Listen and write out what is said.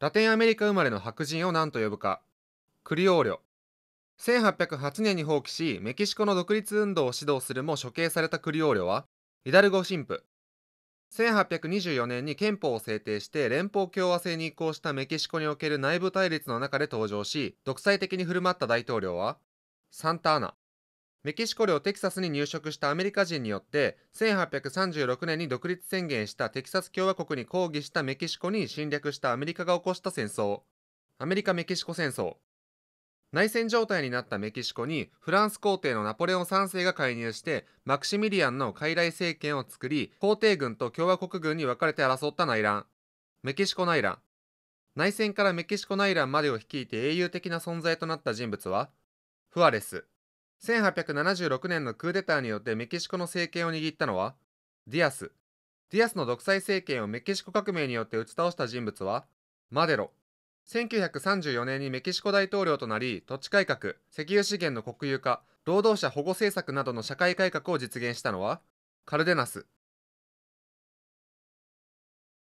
ラテンアメリカ生まれの白人を何と呼ぶかクリオーリョ1808年に放棄しメキシコの独立運動を指導するも処刑されたクリオーリョはイダルゴ神父1824年に憲法を制定して連邦共和制に移行したメキシコにおける内部対立の中で登場し独裁的に振る舞った大統領はサンタアナメキシコ領テキサスに入植したアメリカ人によって1836年に独立宣言したテキサス共和国に抗議したメキシコに侵略したアメリカが起こした戦争アメリカ・メキシコ戦争内戦状態になったメキシコにフランス皇帝のナポレオン3世が介入してマクシミリアンの傀儡政権を作り皇帝軍と共和国軍に分かれて争った内乱メキシコ内乱内戦からメキシコ内乱までを率いて英雄的な存在となった人物はフアレス1876年のクーデターによってメキシコの政権を握ったのはディアス。ディアスの独裁政権をメキシコ革命によって打ち倒した人物はマデロ。1934年にメキシコ大統領となり、土地改革、石油資源の国有化、労働者保護政策などの社会改革を実現したのはカルデナス。